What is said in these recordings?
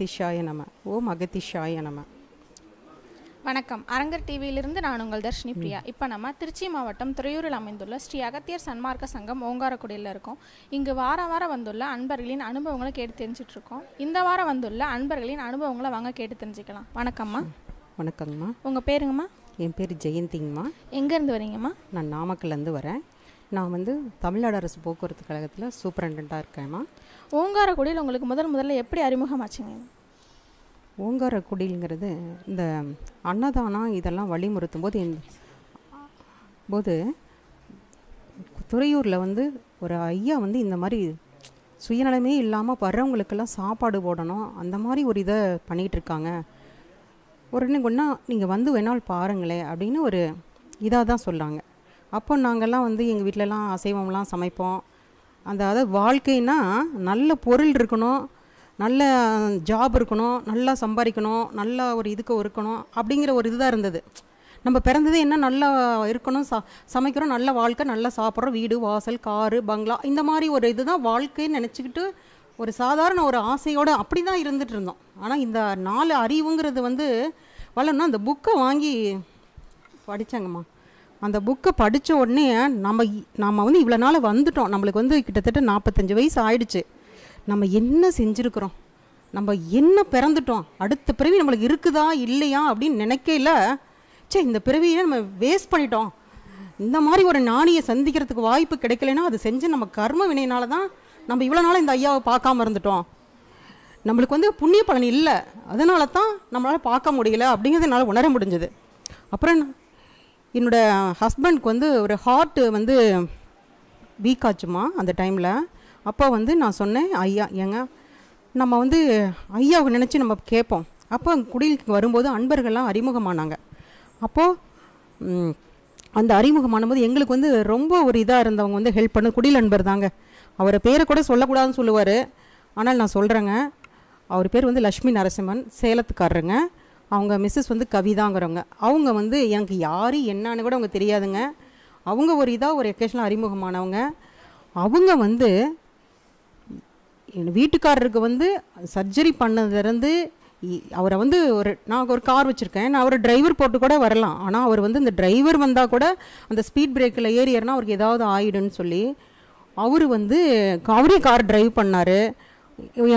அகத்திஷாய நம ஓம் அகத்திஷாய நம வணக்கம் அரங்கர் டிவியிலிருந்து நான் உங்கள் தர்ஷினி பிரியா இப்போ நம்ம திருச்சி மாவட்டம் துறையூரில் அமைந்துள்ள ஸ்ரீ அகத்தியர் சன்மார்க்க சங்கம் ஓங்காரக்குடியில் இருக்கோம் இங்கு வார வாரம் வந்துள்ள அன்பர்களின் அனுபவங்களை கேட்டு தெரிஞ்சிட்ருக்கோம் இந்த வாரம் வந்துள்ள அன்பர்களின் அனுபவங்களை வாங்க கேட்டு தெரிஞ்சுக்கலாம் வணக்கம்மா வணக்கங்கம்மா உங்கள் பேருங்கம்மா என் பேர் ஜெயந்திங்கம்மா எங்கேருந்து வரீங்கம்மா நான் நாமக்கல்லேருந்து வரேன் நான் வந்து தமிழ்நாடு அரசு போக்குவரத்து கழகத்தில் சூப்பரண்டாக இருக்கேம்மா ஓங்காரக்குடியில் உங்களுக்கு முதல் முதல்ல எப்படி அறிமுகமாச்சுங்க ஓங்காரக்குடிங்கிறது இந்த அன்னதானம் இதெல்லாம் வழிமுறுத்தும் போது என் போது துறையூரில் வந்து ஒரு ஐயா வந்து இந்த மாதிரி சுயநலமே இல்லாமல் வர்றவங்களுக்கெல்லாம் சாப்பாடு போடணும் அந்த மாதிரி ஒரு இதை பண்ணிகிட்ருக்காங்க ஒரு என்ன கொண்டா நீங்கள் வந்து வேணால் பாருங்களேன் அப்படின்னு ஒரு இதாக தான் சொல்கிறாங்க அப்போ நாங்கள்லாம் வந்து எங்கள் வீட்டிலலாம் அசைவம்லாம் சமைப்போம் அந்த அதாவது வாழ்க்கைன்னா நல்ல பொருள் இருக்கணும் நல்ல ஜாப் இருக்கணும் நல்லா சம்பாதிக்கணும் நல்லா ஒரு இதுக்கு இருக்கணும் அப்படிங்கிற ஒரு இதுதான் இருந்தது நம்ம பிறந்தது என்ன நல்லா இருக்கணும் ச சமைக்கிறோம் நல்ல வாழ்க்கை நல்லா சாப்பிட்றோம் வீடு வாசல் காரு பங்களா இந்த மாதிரி ஒரு இதுதான் வாழ்க்கைன்னு நினச்சிக்கிட்டு ஒரு சாதாரண ஒரு ஆசையோடு அப்படி தான் இருந்துகிட்டு இருந்தோம் ஆனால் இந்த நாலு அறிவுங்கிறது வந்து வளரணும் அந்த புக்கை வாங்கி படித்தாங்கம்மா அந்த புக்கை படித்த உடனே நம்ம நம்ம வந்து இவ்வளோ நாள் வந்துட்டோம் நம்மளுக்கு வந்து கிட்டத்தட்ட நாற்பத்தஞ்சு வயசு ஆயிடுச்சு நம்ம என்ன செஞ்சுருக்குறோம் நம்ம என்ன பிறந்துட்டோம் அடுத்த பிறவி நம்மளுக்கு இருக்குதா இல்லையா அப்படின்னு நினைக்கல சே இந்த பிறவியை நம்ம வேஸ்ட் பண்ணிட்டோம் இந்த மாதிரி ஒரு நாணியை சந்திக்கிறதுக்கு வாய்ப்பு கிடைக்கலன்னா அது செஞ்சு நம்ம கர்ம வினையினால தான் நம்ம இவ்வளோ நாள் இந்த ஐயாவை பார்க்காம இருந்துட்டோம் நம்மளுக்கு வந்து புண்ணிய பலன் இல்லை அதனால தான் நம்மளால் பார்க்க முடியல அப்படிங்கிறது என்னால் உணர முடிஞ்சது அப்புறம் என்னோடய ஹஸ்பண்ட்க்கு வந்து ஒரு ஹார்ட்டு வந்து வீக் ஆச்சுமா அந்த டைமில் அப்போ வந்து நான் சொன்னேன் ஐயா ஏங்க நம்ம வந்து ஐயாவை நினச்சி நம்ம கேட்போம் அப்போ குடிலுக்கு வரும்போது அன்பர்கள்லாம் அறிமுகமானாங்க அப்போது அந்த போது எங்களுக்கு வந்து ரொம்ப ஒரு இதாக இருந்தவங்க வந்து ஹெல்ப் பண்ண குடில் அன்பர் தாங்க அவரை பேரை கூட சொல்லக்கூடாதுன்னு சொல்லுவார் ஆனால் நான் சொல்கிறேங்க அவர் பேர் வந்து லக்ஷ்மி நரசிம்மன் சேலத்துக்காரருங்க அவங்க மிஸ்ஸஸ் வந்து கவிதாங்கிறவங்க அவங்க வந்து எனக்கு யார் என்னான்னு கூட அவங்க தெரியாதுங்க அவங்க ஒரு இதாக ஒரு எக்கேஷனில் அறிமுகமானவங்க அவங்க வந்து என் வீட்டுக்காரருக்கு வந்து சர்ஜரி பண்ணதுலேருந்து அவரை வந்து ஒரு நான் ஒரு கார் வச்சுருக்கேன் நான் அவர் டிரைவர் போட்டு கூட வரலாம் ஆனால் அவர் வந்து இந்த டிரைவர் வந்தால் கூட அந்த ஸ்பீட் பிரேக்கில் ஏறி ஏறினா அவருக்கு ஏதாவது ஆயிடுன்னு சொல்லி அவர் வந்து அவரே கார் டிரைவ் பண்ணார்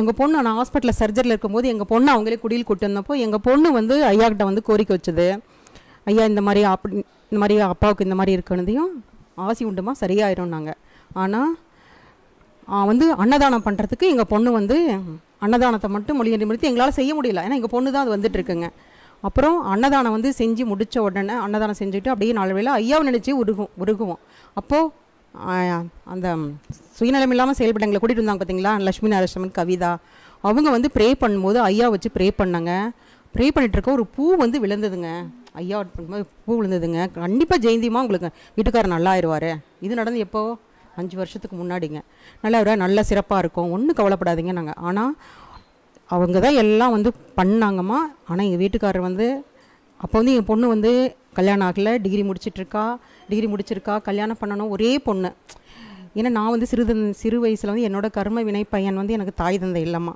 எங்கள் பொண்ணு நான் ஹாஸ்பிட்டலில் சர்ஜரியில் இருக்கும்போது எங்கள் பொண்ணு அவங்களே குடியில் கூட்டு வந்தப்போ எங்கள் பொண்ணு வந்து ஐயாக்கிட்ட வந்து கோரிக்கை வச்சது ஐயா இந்த மாதிரி அப் இந்த மாதிரி அப்பாவுக்கு இந்த மாதிரி இருக்கணுதையும் ஆசி உண்டுமா சரியாயிரும் நாங்கள் ஆனால் வந்து அன்னதானம் பண்ணுறதுக்கு எங்கள் பொண்ணு வந்து அன்னதானத்தை மட்டும் மொழி முடித்து எங்களால் செய்ய முடியல ஏன்னா எங்கள் பொண்ணு தான் அது வந்துட்டுருக்குங்க அப்புறம் அன்னதானம் வந்து செஞ்சு முடித்த உடனே அன்னதானம் செஞ்சுட்டு அப்படியே நாலு வேலை ஐயாவை நினச்சி உருகும் உருகுவோம் அப்போது அந்த சுயநலம் இல்லாமல் செயல்பட்டவங்களை கூட்டிகிட்டு இருந்தாங்க பார்த்தீங்களா லக்ஷ்மி நாராயணன் கவிதா அவங்க வந்து ப்ரே பண்ணும்போது ஐயா வச்சு ப்ரே பண்ணாங்க ப்ரே பண்ணிகிட்ருக்க ஒரு பூ வந்து விழுந்ததுங்க ஐயா பண்ணும்போது பூ விழுந்ததுங்க கண்டிப்பாக ஜெயந்தியமாக உங்களுக்கு வீட்டுக்காரர் நல்லா ஆயிடுவார் இது நடந்து எப்போ அஞ்சு வருஷத்துக்கு முன்னாடிங்க நல்லா நல்லா சிறப்பாக இருக்கும் ஒன்றும் கவலைப்படாதீங்க நாங்கள் ஆனால் அவங்க தான் எல்லாம் வந்து பண்ணாங்கம்மா ஆனால் எங்கள் வீட்டுக்காரர் வந்து அப்போ வந்து எங்கள் பொண்ணு வந்து கல்யாணம் ஆகலை டிகிரி முடிச்சிட்ருக்கா டிகிரி முடிச்சிருக்கா கல்யாணம் பண்ணணும் ஒரே பொண்ணு ஏன்னா நான் வந்து சிறு சிறு வயசில் வந்து என்னோடய கர்ம வினை பையன் வந்து எனக்கு தாய் தந்தை இல்லைம்மா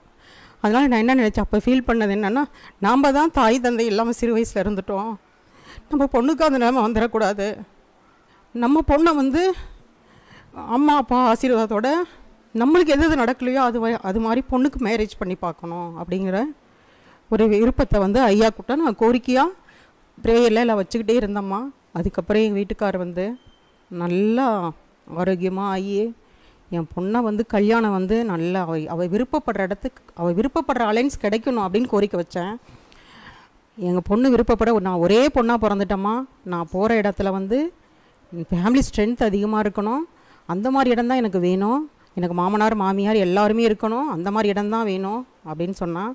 அதனால் நான் என்ன நினச்சேன் அப்போ ஃபீல் பண்ணது என்னென்னா நாம் தான் தாய் தந்தை இல்லாமல் சிறு வயசில் இருந்துட்டோம் நம்ம பொண்ணுக்கு அந்த நிலைமை வந்துடக்கூடாது நம்ம பொண்ணை வந்து அம்மா அப்பா ஆசீர்வாதத்தோட நம்மளுக்கு எது எது நடக்கலையோ அது அது மாதிரி பொண்ணுக்கு மேரேஜ் பண்ணி பார்க்கணும் அப்படிங்கிற ஒரு விருப்பத்தை வந்து ஐயா கூட்ட நான் கோரிக்கையாக ப்ரேயரில் எல்லாம் வச்சுக்கிட்டே இருந்தோம்மா அதுக்கப்புறம் எங்கள் வீட்டுக்கார் வந்து நல்லா ஆரோக்கியமாக ஆகி என் பொண்ணை வந்து கல்யாணம் வந்து நல்லா அவ அவள் விருப்பப்படுற இடத்துக்கு அவள் விருப்பப்படுற அலைன்ஸ் கிடைக்கணும் அப்படின்னு கோரிக்கை வச்சேன் எங்கள் பொண்ணு விருப்பப்பட நான் ஒரே பொண்ணாக பிறந்துட்டோம்மா நான் போகிற இடத்துல வந்து ஃபேமிலி ஸ்ட்ரென்த் அதிகமாக இருக்கணும் அந்த மாதிரி இடம் தான் எனக்கு வேணும் எனக்கு மாமனார் மாமியார் எல்லாருமே இருக்கணும் அந்த மாதிரி இடம் தான் வேணும் அப்படின்னு சொன்னால்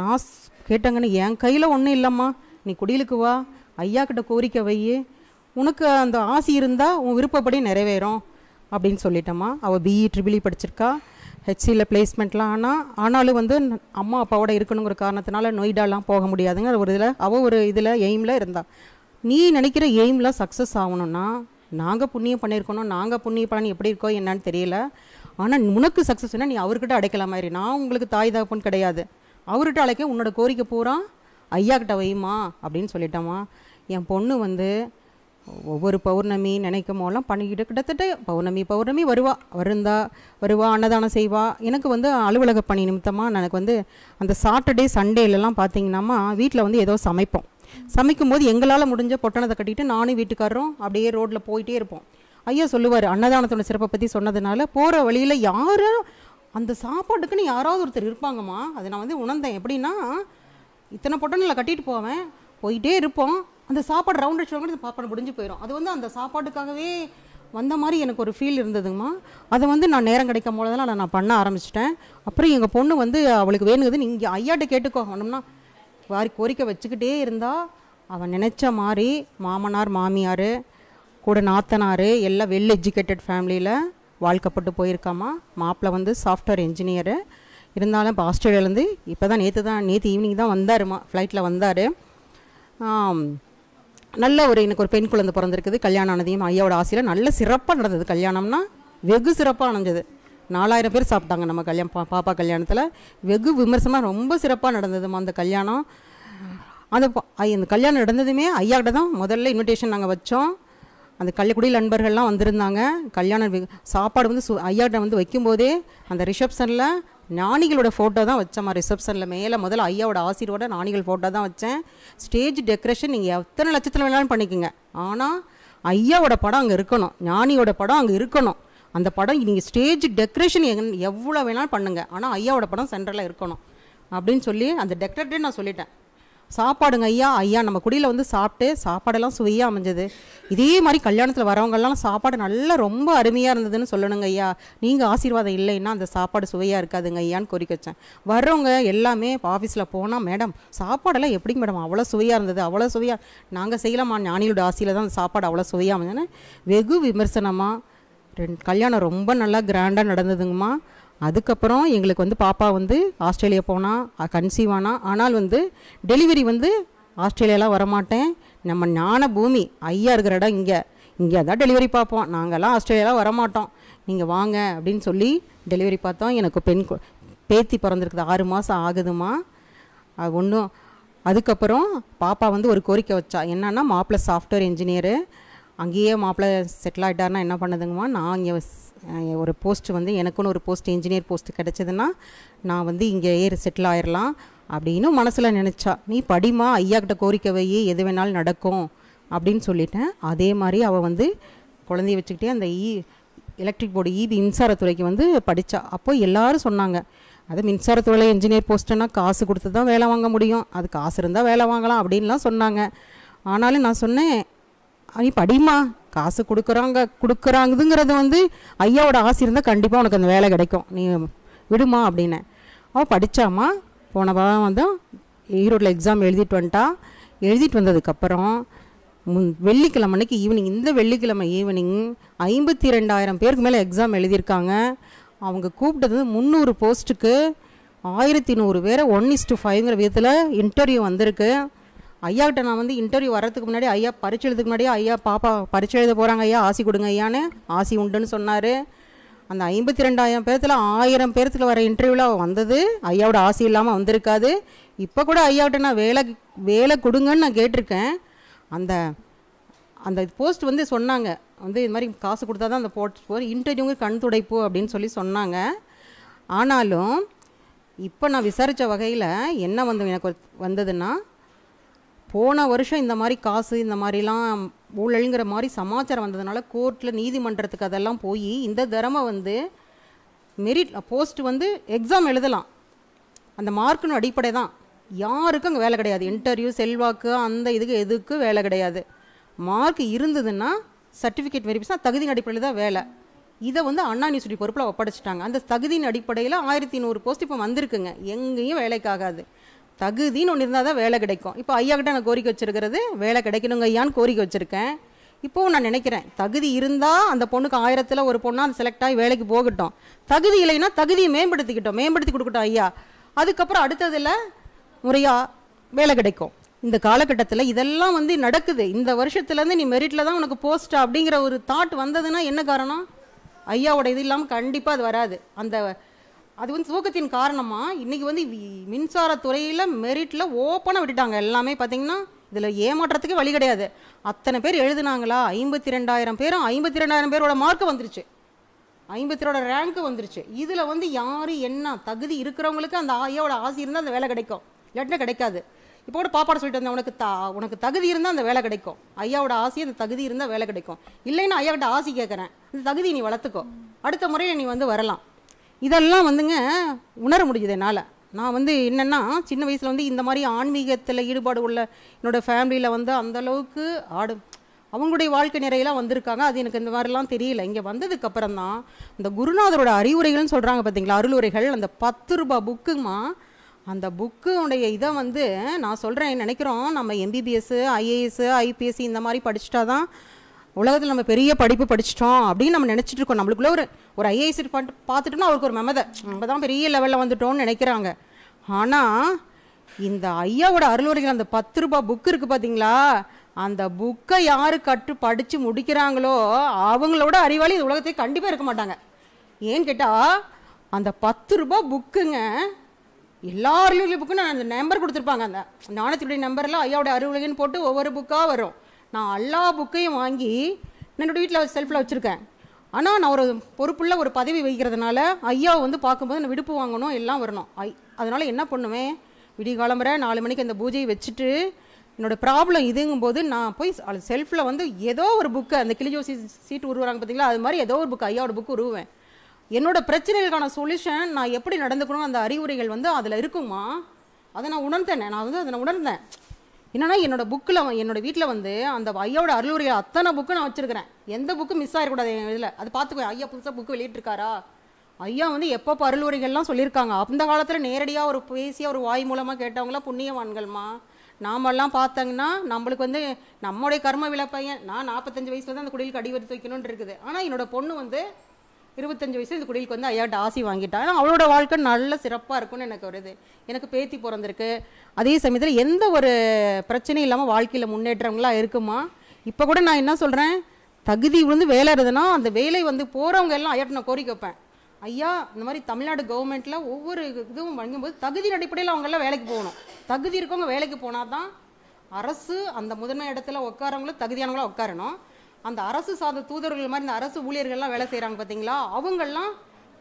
நான் கேட்டங்கன்னு என் கையில் ஒன்றும் இல்லைம்மா நீ குடியிலுக்கு வா ஐயா கிட்ட கோரிக்கை வை உனக்கு அந்த ஆசை இருந்தால் உன் விருப்பப்படி நிறைவேறும் அப்படின்னு சொல்லிட்டோம்மா அவள் பிஇ ட்ரிபிளி e e படிச்சிருக்கா ஹெச்சியில் பிளேஸ்மெண்ட்லாம் ஆனால் ஆனாலும் வந்து அம்மா அப்பாவோட இருக்கணுங்கிற காரணத்தினால நொய்டாலாம் போக முடியாதுங்கிற ஒரு இதில் அவள் ஒரு இதில் எய்மில் இருந்தாள் நீ நினைக்கிற எய்மில் சக்ஸஸ் ஆகணும்னா நாங்கள் புண்ணியம் பண்ணியிருக்கணும் நாங்கள் புண்ணிய பலன் எப்படி இருக்கோ என்னன்னு தெரியல ஆனால் உனக்கு சக்ஸஸ்னால் நீ அவர்கிட்ட அடைக்கல மாதிரி நான் உங்களுக்கு தாய் தகப்பன் கிடையாது அவர்கிட்ட அழைக்க உன்னோட கோரிக்கை பூரா ஐயா கிட்ட வைமா அப்படின்னு சொல்லிட்டோமா என் பொண்ணு வந்து ஒவ்வொரு பௌர்ணமி நினைக்கும் போலாம் பண்ணிக்கிட்டு கிட்டத்தட்ட பௌர்ணமி பௌர்ணமி வருவா வருந்தா வருவா அன்னதானம் செய்வா எனக்கு வந்து அலுவலக பணி நிமித்தமாக எனக்கு வந்து அந்த சாட்டர்டே சண்டேலலாம் பார்த்தீங்கன்னா வீட்டில் வந்து ஏதோ சமைப்போம் சமைக்கும்போது எங்களால் முடிஞ்ச பொட்டணத்தை கட்டிட்டு நானும் வீட்டுக்காரரும் அப்படியே ரோட்டில் போயிட்டே இருப்போம் ஐயா சொல்லுவார் அன்னதானத்தோட சிறப்பை பற்றி சொன்னதுனால போகிற வழியில் யாரும் அந்த சாப்பாட்டுக்குன்னு யாராவது ஒருத்தர் இருப்பாங்கம்மா அதை நான் வந்து உணர்ந்தேன் எப்படின்னா இத்தனை பொட்டனை நான் கட்டிட்டு போவேன் போயிட்டே இருப்போம் அந்த சாப்பாடு ரவுண்ட் அடிச்சு பாப்பாடு முடிஞ்சு போயிடும் அது வந்து அந்த சாப்பாட்டுக்காகவே வந்த மாதிரி எனக்கு ஒரு ஃபீல் இருந்ததுங்கம்மா அதை வந்து நான் நேரம் கிடைக்கும் போதெல்லாம் நான் பண்ண ஆரம்பிச்சிட்டேன் அப்புறம் எங்கள் பொண்ணு வந்து அவளுக்கு வேணுங்கிறது நீங்கள் ஐயாட்ட கேட்டுக்கோணும்னா வாரி கோரிக்கை வச்சுக்கிட்டே இருந்தால் அவன் நினச்ச மாதிரி மாமனார் மாமியார் கூட நாத்தனார் எல்லாம் வெல் எஜுகேட்டட் ஃபேமிலியில் வாழ்க்கப்பட்டு போயிருக்காமா மாப்பிள்ளை வந்து சாஃப்ட்வேர் என்ஜினியரு இருந்தாலும் இப்போ ஆஸ்திரேலியாவிலேருந்து இப்போ தான் நேற்று தான் நேற்று ஈவினிங் தான் வந்தாருமா ஃப்ளைட்டில் வந்தார் நல்ல ஒரு எனக்கு ஒரு பெண் குழந்தை பிறந்திருக்குது கல்யாணம் ஆனதையும் ஐயாவோட ஆசையில் நல்ல சிறப்பாக நடந்தது கல்யாணம்னா வெகு சிறப்பாக அணைஞ்சது நாலாயிரம் பேர் சாப்பிட்டாங்க நம்ம கல்யாணம் பா பாப்பா கல்யாணத்தில் வெகு விமர்சமாக ரொம்ப சிறப்பாக நடந்ததுமா அந்த கல்யாணம் அந்த அந்த கல்யாணம் நடந்ததுமே ஐயாக்கிட்ட தான் முதல்ல இன்விடேஷன் நாங்கள் வச்சோம் அந்த கள்ளக்குடியில் நண்பர்கள்லாம் வந்திருந்தாங்க கல்யாணம் சாப்பாடு வந்து சு ஐயாட்ட வந்து வைக்கும்போதே அந்த ரிசப்ஷனில் ஞானிகளோட ஃபோட்டோ தான் வச்சம்மா ரிசப்ஷனில் மேலே முதல்ல ஐயாவோட ஆசிரோட ஞானிகள் ஃபோட்டோ தான் வச்சேன் ஸ்டேஜ் டெக்கரேஷன் நீங்கள் எத்தனை லட்சத்தில் வேணாலும் பண்ணிக்கோங்க ஆனால் ஐயாவோட படம் அங்கே இருக்கணும் ஞானியோட படம் அங்கே இருக்கணும் அந்த படம் நீங்கள் ஸ்டேஜ் டெக்கரேஷன் எவ்வளோ வேணாலும் பண்ணுங்கள் ஆனால் ஐயாவோட படம் சென்டரில் இருக்கணும் அப்படின்னு சொல்லி அந்த டெக்கரேட்டே நான் சொல்லிட்டேன் சாப்பாடுங்க ஐயா ஐயா நம்ம குடியில் வந்து சாப்பிட்டு சாப்பாடெல்லாம் சுவையாக அமைஞ்சது இதே மாதிரி கல்யாணத்தில் வரவங்கெல்லாம் சாப்பாடு நல்லா ரொம்ப அருமையாக இருந்ததுன்னு சொல்லணுங்க ஐயா நீங்கள் ஆசீர்வாதம் இல்லைன்னா அந்த சாப்பாடு சுவையாக இருக்காதுங்க ஐயான்னு கோரிக்க வச்சேன் வர்றவங்க எல்லாமே ஆஃபீஸில் போனால் மேடம் சாப்பாடெல்லாம் எப்படிங்க மேடம் அவ்வளோ சுவையாக இருந்தது அவ்வளோ சுவையாக நாங்கள் செய்யலாமா ஞானியோட ஆசையில் தான் அந்த சாப்பாடு அவ்வளோ சுவையாக அமைஞ்சேன்னு வெகு விமர்சனமாக ரெண்டு கல்யாணம் ரொம்ப நல்லா கிராண்டாக நடந்ததுங்கம்மா அதுக்கப்புறம் எங்களுக்கு வந்து பாப்பா வந்து ஆஸ்திரேலியா போனால் கன்சீவ் ஆனால் ஆனால் வந்து டெலிவரி வந்து ஆஸ்திரேலியாலாம் வரமாட்டேன் நம்ம ஞான பூமி ஐயா இருக்கிற இடம் இங்கே இங்கே தான் டெலிவரி பார்ப்போம் நாங்கள்லாம் ஆஸ்திரேலியாலாம் வரமாட்டோம் நீங்கள் வாங்க அப்படின்னு சொல்லி டெலிவரி பார்த்தோம் எனக்கு பெண் பேத்தி பிறந்திருக்குது ஆறு மாதம் ஆகுதுமா ஒன்றும் அதுக்கப்புறம் பாப்பா வந்து ஒரு கோரிக்கை வச்சா என்னன்னா மாப்பிள்ள சாஃப்ட்வேர் இன்ஜினியரு அங்கேயே மாப்பிள்ளை செட்டில் ஆகிட்டாருன்னா என்ன பண்ணுதுங்கம்மா நான் இங்கே ஒரு போஸ்ட்டு வந்து எனக்குன்னு ஒரு போஸ்ட் இன்ஜினியர் போஸ்ட்டு கிடச்சதுன்னா நான் வந்து இங்கே ஏறி செட்டில் ஆயிடலாம் அப்படின்னு மனசில் நினச்சா நீ படிமா ஐயாக்கிட்ட கோரிக்கை வை எது வேணாலும் நடக்கும் அப்படின்னு சொல்லிட்டேன் அதே மாதிரி அவள் வந்து குழந்தைய வச்சுக்கிட்டே அந்த ஈ எலக்ட்ரிக் போர்டு ஈபி மின்சாரத்துறைக்கு வந்து படித்தா அப்போ எல்லாரும் சொன்னாங்க அது மின்சாரத்துறையில் இன்ஜினியர் போஸ்ட்டுன்னா காசு கொடுத்து தான் வேலை வாங்க முடியும் அது காசு இருந்தால் வேலை வாங்கலாம் அப்படின்லாம் சொன்னாங்க ஆனாலும் நான் சொன்னேன் நீ படிமா காசு கொடுக்குறாங்க கொடுக்குறாங்கதுங்கிறது வந்து ஐயாவோட ஆசை இருந்தால் கண்டிப்பாக உனக்கு அந்த வேலை கிடைக்கும் நீ விடுமா அப்படின்னேன் அவள் படித்தாமா போன வாரம் வந்து ஈரோட்டில் எக்ஸாம் எழுதிட்டு வந்துட்டா எழுதிட்டு வந்ததுக்கப்புறம் வெள்ளிக்கிழமை அன்னைக்கு ஈவினிங் இந்த வெள்ளிக்கிழமை ஈவினிங் ஐம்பத்தி ரெண்டாயிரம் பேருக்கு மேலே எக்ஸாம் எழுதியிருக்காங்க அவங்க கூப்பிட்டது முந்நூறு போஸ்ட்டுக்கு ஆயிரத்தி நூறு பேரை ஒன் இஸ்டு ஃபைவ்ங்கிற விதத்தில் இன்டர்வியூ வந்திருக்கு ஐயாக்கிட்ட நான் வந்து இன்டர்வியூ வரத்துக்கு முன்னாடி ஐயா பரிச்சு எழுதுக்கு முன்னாடியே ஐயா பாப்பா பரிச்சு எழுத போகிறாங்க ஐயா ஆசி கொடுங்க ஐயான்னு ஆசி உண்டுன்னு சொன்னார் அந்த ஐம்பத்தி ரெண்டாயிரம் பேரத்தில் ஆயிரம் பேரத்தில் வர இன்டர்வியூவில் வந்தது ஐயாவோட ஆசி இல்லாமல் வந்திருக்காது இப்போ கூட ஐயாவிட்ட நான் வேலை வேலை கொடுங்கன்னு நான் கேட்டிருக்கேன் அந்த அந்த போஸ்ட் வந்து சொன்னாங்க வந்து இது மாதிரி காசு கொடுத்தா தான் அந்த போட்டு போ இன்டர்வியூங்க கண் துடைப்பு அப்படின்னு சொல்லி சொன்னாங்க ஆனாலும் இப்போ நான் விசாரித்த வகையில் என்ன வந்து எனக்கு வந்ததுன்னா போன வருஷம் இந்த மாதிரி காசு இந்த மாதிரிலாம் ஊழலுங்கிற மாதிரி சமாச்சாரம் வந்ததுனால கோர்ட்டில் நீதிமன்றத்துக்கு அதெல்லாம் போய் இந்த திறமை வந்து மெரிட் போஸ்ட் வந்து எக்ஸாம் எழுதலாம் அந்த மார்க்குன்னு அடிப்படை தான் யாருக்கும் அங்கே வேலை கிடையாது இன்டர்வியூ செல்வாக்கு அந்த இதுக்கு எதுக்கு வேலை கிடையாது மார்க் இருந்ததுன்னா சர்டிஃபிகேட் வெரிஃபிகேஷன் தகுதியின் அடிப்படையில் தான் வேலை இதை வந்து அண்ணா யூனிவர்சிட்டி பொறுப்பில் ஒப்படைச்சிட்டாங்க அந்த தகுதியின் அடிப்படையில் ஆயிரத்தி நூறு போஸ்ட் இப்போ வந்திருக்குங்க எங்கேயும் வேலைக்காகாது தகுதின்னு ஒன்று இருந்தால் தான் வேலை கிடைக்கும் இப்போ ஐயாக்கிட்ட நான் கோரிக்கை வச்சுருக்கிறது வேலை கிடைக்கணுங்க ஐயான்னு கோரிக்கை வச்சுருக்கேன் இப்போவும் நான் நினைக்கிறேன் தகுதி இருந்தால் அந்த பொண்ணுக்கு ஆயிரத்தில் ஒரு பொண்ணாக அது செலக்ட் ஆகி வேலைக்கு போகட்டும் தகுதி இல்லைன்னா தகுதியை மேம்படுத்திக்கிட்டோம் மேம்படுத்தி கொடுக்கட்டும் ஐயா அதுக்கப்புறம் அடுத்ததில் முறையாக வேலை கிடைக்கும் இந்த காலகட்டத்தில் இதெல்லாம் வந்து நடக்குது இந்த வருஷத்துலேருந்து நீ மெரிட்டில் தான் உனக்கு போஸ்ட் அப்படிங்கிற ஒரு தாட் வந்ததுன்னா என்ன காரணம் ஐயாவோட இது இல்லாமல் கண்டிப்பாக அது வராது அந்த அது வந்து சோகத்தின் காரணமாக இன்றைக்கி வந்து மின்சாரத்துறையில் மெரிட்டில் ஓப்பனாக விட்டுட்டாங்க எல்லாமே பார்த்திங்கன்னா இதில் ஏமாற்றத்துக்கு வழி கிடையாது அத்தனை பேர் எழுதுனாங்களா ஐம்பத்தி ரெண்டாயிரம் பேரும் ஐம்பத்தி ரெண்டாயிரம் பேரோட மார்க் வந்துருச்சு ஐம்பத்தி ரோட ரேங்க்கு வந்துருச்சு இதில் வந்து யார் என்ன தகுதி இருக்கிறவங்களுக்கு அந்த ஐயாவோட ஆசை இருந்தால் அந்த வேலை கிடைக்கும் இல்லாட்டினா கிடைக்காது இப்போ கூட பாப்பாட சொல்லிட்டு வந்தேன் உனக்கு தா உனக்கு தகுதி இருந்தால் அந்த வேலை கிடைக்கும் ஐயாவோட ஆசை அந்த தகுதி இருந்தால் வேலை கிடைக்கும் இல்லைன்னா ஐயாவிட்ட ஆசை கேட்குறேன் இந்த தகுதி நீ வளர்த்துக்கோ அடுத்த முறையில் நீ வந்து வரலாம் இதெல்லாம் வந்துங்க உணர முடியுது என்னால் நான் வந்து என்னென்னா சின்ன வயசில் வந்து இந்த மாதிரி ஆன்மீகத்தில் ஈடுபாடு உள்ள என்னோடய ஃபேமிலியில் வந்து அந்தளவுக்கு ஆடு அவங்களுடைய வாழ்க்கை நிறையெல்லாம் வந்திருக்காங்க அது எனக்கு இந்த மாதிரிலாம் தெரியல இங்கே வந்ததுக்கப்புறம் தான் இந்த குருநாதரோட அறிவுரைகள்னு சொல்கிறாங்க பார்த்தீங்களா அருளுரைகள் அந்த பத்து ரூபா புக்குமா அந்த புக்குடைய இதை வந்து நான் சொல்கிறேன் நினைக்கிறோம் நம்ம எம்பிபிஎஸ்ஸு ஐஏஎஸ்ஸு ஐபிஎஸ்சி இந்த மாதிரி படிச்சுட்டா தான் உலகத்தில் நம்ம பெரிய படிப்பு படிச்சிட்டோம் அப்படின்னு நம்ம நினச்சிட்டு இருக்கோம் நம்மளுக்குள்ள ஒரு ஒரு ஐஏஎஸ் பண்ணிட்டு பார்த்துட்டோம்னா அவருக்கு ஒரு மெமதை நம்ம தான் பெரிய லெவலில் வந்துட்டோம்னு நினைக்கிறாங்க ஆனால் இந்த ஐயாவோட அருள்வரைகள் அந்த பத்து ரூபா புக்கு இருக்குது பார்த்தீங்களா அந்த புக்கை யார் கற்று படித்து முடிக்கிறாங்களோ அவங்களோட அறிவாளி இந்த உலகத்தை கண்டிப்பாக இருக்க மாட்டாங்க ஏன்னு கேட்டால் அந்த பத்து ரூபாய் புக்குங்க எல்லா அறிவுலகிய புக்குன்னு நான் அந்த நம்பர் கொடுத்துருப்பாங்க அந்த நாணத்தினுடைய நம்பர்லாம் ஐயாவோட அறிவுலகின்னு போட்டு ஒவ்வொரு புக்காக வரும் நான் எல்லா புக்கையும் வாங்கி என்னோடய வீட்டில் செல்ஃபில் வச்சுருக்கேன் ஆனால் நான் ஒரு பொறுப்புள்ள ஒரு பதவி வைக்கிறதுனால ஐயாவை வந்து பார்க்கும்போது நான் விடுப்பு வாங்கணும் எல்லாம் வரணும் ஐ அதனால் என்ன பண்ணுவேன் விடிய நாலு மணிக்கு அந்த பூஜையை வச்சுட்டு என்னோடய ப்ராப்ளம் இதுங்கும்போது நான் போய் செல்ஃபில் வந்து ஏதோ ஒரு புக்கு அந்த கிளிஜோசி சீட்டு உருவாங்க பார்த்தீங்களா அது மாதிரி ஏதோ ஒரு புக்கு ஐயாவோட புக்கு உருவேன் என்னோடய பிரச்சனைகளுக்கான சொல்யூஷன் நான் எப்படி நடந்துக்கணும் அந்த அறிவுரைகள் வந்து அதில் இருக்குமா அதை நான் உணர்ந்தேன் நான் வந்து அதை நான் உணர்ந்தேன் என்னன்னா என்னோட புக்கில் என்னோட வீட்டில் வந்து அந்த ஐயாவோட அருளுடைய அத்தனை புக்கு நான் வச்சுருக்கிறேன் எந்த புக்கு மிஸ் ஆகிடக்கூடாது என் இதில் அது பார்த்துக்கோங்க ஐயா புதுசாக புக்கு வெளியிட்டிருக்காரா ஐயா வந்து எப்பப்போ அருளுரைகள்லாம் சொல்லியிருக்காங்க அந்த காலத்தில் நேரடியாக ஒரு பேசிய ஒரு வாய் மூலமாக கேட்டவங்களாம் புண்ணியவான்கள்மா நாமெல்லாம் பார்த்தாங்கன்னா நம்மளுக்கு வந்து நம்மளுடைய கர்ம விளப்பையன் நான் நாற்பத்தஞ்சு வயசுல தான் அந்த குடியில் கடி வரிசை வைக்கணும்னு இருக்குது ஆனால் என்னோட பொண்ணு வந்து இருபத்தஞ்சு வயசு இந்த குடிலுக்கு வந்து ஐயாட்ட ஆசி வாங்கிட்டான் அவளோட வாழ்க்கை நல்ல சிறப்பாக இருக்கும்னு எனக்கு வருது எனக்கு பேத்தி பிறந்திருக்கு அதே சமயத்தில் எந்த ஒரு பிரச்சனையும் இல்லாமல் வாழ்க்கையில் முன்னேற்றவங்களாக இருக்குமா இப்போ கூட நான் என்ன சொல்கிறேன் தகுதி வந்து வேலை இருந்ததுன்னா அந்த வேலை வந்து போகிறவங்க எல்லாம் ஐயாட்ட நான் கோரிக்கை வைப்பேன் ஐயா இந்த மாதிரி தமிழ்நாடு கவர்மெண்ட்டில் ஒவ்வொரு இதுவும் வழங்கும்போது தகுதி அடிப்படையில் அவங்கெல்லாம் வேலைக்கு போகணும் தகுதி இருக்கவங்க வேலைக்கு போனால் தான் அரசு அந்த முதன்மை இடத்துல உட்காரவங்களும் தகுதியானவங்களாக உட்காரணும் அந்த அரசு சார்ந்த தூதர்கள் மாதிரி இந்த அரசு ஊழியர்கள்லாம் வேலை செய்கிறாங்க பார்த்தீங்களா அவங்கெல்லாம்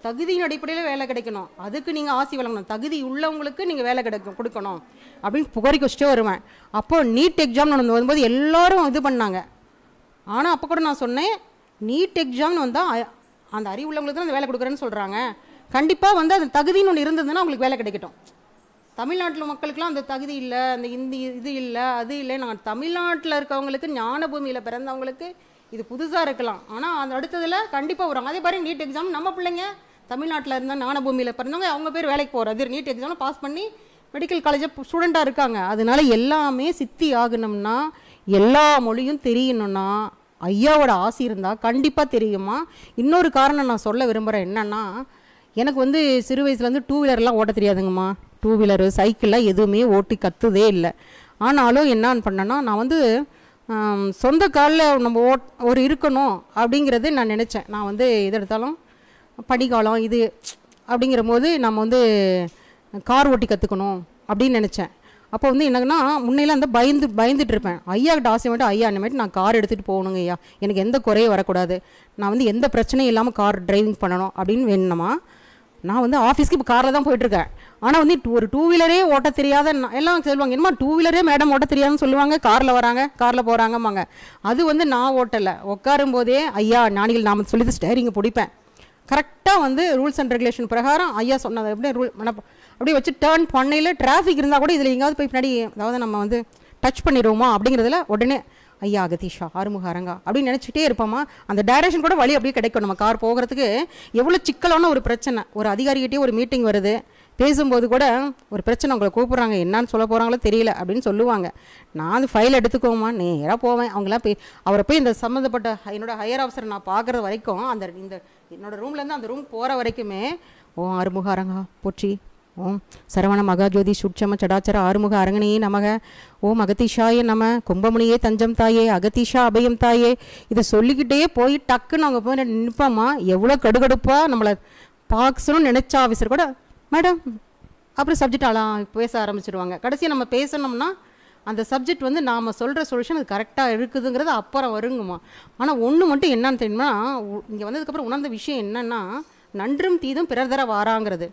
தகுதியின் அடிப்படையில் வேலை கிடைக்கணும் அதுக்கு நீங்கள் ஆசி வழங்கணும் தகுதி உள்ளவங்களுக்கு நீங்கள் வேலை கிடைக்கும் கொடுக்கணும் அப்படின்னு புகாரிக்க வச்சுட்டே வருவேன் அப்போது நீட் எக்ஸாம் நடந்து வரும்போது எல்லோரும் இது பண்ணாங்க ஆனால் அப்போ கூட நான் சொன்னேன் நீட் எக்ஸாம்னு வந்தால் அந்த அறிவு உள்ளவங்களுக்கு அந்த வேலை கொடுக்குறேன்னு சொல்கிறாங்க கண்டிப்பாக வந்து அந்த தகுதின்னு ஒன்று இருந்ததுன்னா அவங்களுக்கு வேலை கிடைக்கட்டும் தமிழ்நாட்டில் மக்களுக்குலாம் அந்த தகுதி இல்லை அந்த இந்தி இது இல்லை அது இல்லை நாங்கள் தமிழ்நாட்டில் இருக்கவங்களுக்கு ஞானபூமியில் பிறந்தவங்களுக்கு இது புதுசாக இருக்கலாம் ஆனால் அது அடுத்ததில் கண்டிப்பாக வரும் அதே மாதிரி நீட் எக்ஸாம் நம்ம பிள்ளைங்க தமிழ்நாட்டில் இருந்தால் ஞானபூமியில் பிறந்தவங்க அவங்க பேர் வேலைக்கு போகிறது நீட் எக்ஸாம் பாஸ் பண்ணி மெடிக்கல் காலேஜை ஸ்டூடெண்ட்டாக இருக்காங்க அதனால எல்லாமே சித்தி ஆகணும்னா எல்லா மொழியும் தெரியணும்னா ஐயாவோட ஆசை இருந்தால் கண்டிப்பாக தெரியுமா இன்னொரு காரணம் நான் சொல்ல விரும்புகிறேன் என்னென்னா எனக்கு வந்து சிறு வயசுலேருந்து டூ வீலர்லாம் ஓட்ட தெரியாதுங்கம்மா டூ வீலரு சைக்கிள்லாம் எதுவுமே ஓட்டி கற்றுதே இல்லை ஆனாலும் என்னான்னு பண்ணேன்னா நான் வந்து சொந்த காலில் நம்ம ஓட் ஒரு இருக்கணும் அப்படிங்கிறது நான் நினச்சேன் நான் வந்து இது எடுத்தாலும் பனிக்காலம் இது அப்படிங்கிற போது நம்ம வந்து கார் ஓட்டி கற்றுக்கணும் அப்படின்னு நினச்சேன் அப்போ வந்து என்னங்கன்னா முன்னையெல்லாம் வந்து பயந்து பயந்துட்டு இருப்பேன் ஐயாக்கிட்ட ஆசை மட்டும் ஐயா அந்தமாரி நான் கார் எடுத்துகிட்டு போகணுங்க ஐயா எனக்கு எந்த குறையும் வரக்கூடாது நான் வந்து எந்த பிரச்சனையும் இல்லாமல் கார் டிரைவிங் பண்ணணும் அப்படின்னு வேணுமா நான் வந்து ஆஃபீஸ்க்கு இப்போ காரில் தான் போயிட்டுருக்கேன் ஆனால் வந்து ஒரு டூ வீலரே ஓட்ட தெரியாத எல்லாம் சொல்லுவாங்க என்னமா டூ வீலரே மேடம் ஓட்ட தெரியாதுன்னு சொல்லுவாங்க காரில் வராங்க காரில் போகிறாங்கம்மாங்க அது வந்து நான் ஓட்டலை உட்காரும் போதே ஐயா நானிகள் நாம சொல்லிட்டு ஸ்டேரிங்கை பிடிப்பேன் கரெக்டாக வந்து ரூல்ஸ் அண்ட் ரெகுலேஷன் பிரகாரம் ஐயா சொன்னது அப்படியே ரூல் அப்படியே வச்சு டேர்ன் பண்ணையில் டிராஃபிக் இருந்தால் கூட இதில் எங்கேயாவது போய் பின்னாடி அதாவது நம்ம வந்து டச் பண்ணிடுவோமா அப்படிங்கிறதுல உடனே ஐயா அகதீஷா ஆறுமுக அரங்கா அப்படின்னு நினச்சிட்டே இருப்போமா அந்த டைரக்ஷன் கூட வழி அப்படியே கிடைக்கும் நம்ம கார் போகிறதுக்கு எவ்வளோ சிக்கலான ஒரு பிரச்சனை ஒரு அதிகாரிகிட்டே ஒரு மீட்டிங் வருது பேசும்போது கூட ஒரு பிரச்சனை உங்களை கூப்பிட்றாங்க என்னான்னு சொல்ல போகிறாங்களோ தெரியல அப்படின்னு சொல்லுவாங்க நான் அது ஃபைல் எடுத்துக்கோமா நேராக போவேன் அவங்களாம் போய் அவரை போய் இந்த சம்மந்தப்பட்ட என்னோட ஹையர் ஆஃபீஸர் நான் பார்க்குற வரைக்கும் அந்த இந்த என்னோடய ரூம்லேருந்து அந்த ரூம் போகிற வரைக்குமே ஓ ஆறுமுக போற்றி ஓம் சரவண மகாஜோதி சுட்சம சடாச்சர ஆறுமுக அரங்கனையே நமக ஓம் அகத்திஷாயே நம கும்பமுனியே தஞ்சம் தாயே அகதீஷா அபயம் தாயே இதை சொல்லிக்கிட்டே போய் டக்குன்னு அவங்க போய் நிற்போம்மா எவ்வளோ கடுகடுப்பாக நம்மளை பார்க்கணும்னு நினச்ச ஆஃபீஸர் கூட மேடம் அப்புறம் சப்ஜெக்ட் ஆலாம் பேச ஆரம்பிச்சிடுவாங்க கடைசியாக நம்ம பேசணும்னா அந்த சப்ஜெக்ட் வந்து நாம் சொல்கிற சொல்யூஷன் அது கரெக்டாக இருக்குதுங்கிறது அப்புறம் வருங்கம்மா ஆனால் ஒன்று மட்டும் என்னன்னு தெரியுமா இங்கே வந்ததுக்கப்புறம் உணர்ந்த விஷயம் என்னென்னா நன்றும் தீதும் பிறர் தர வாராங்கிறது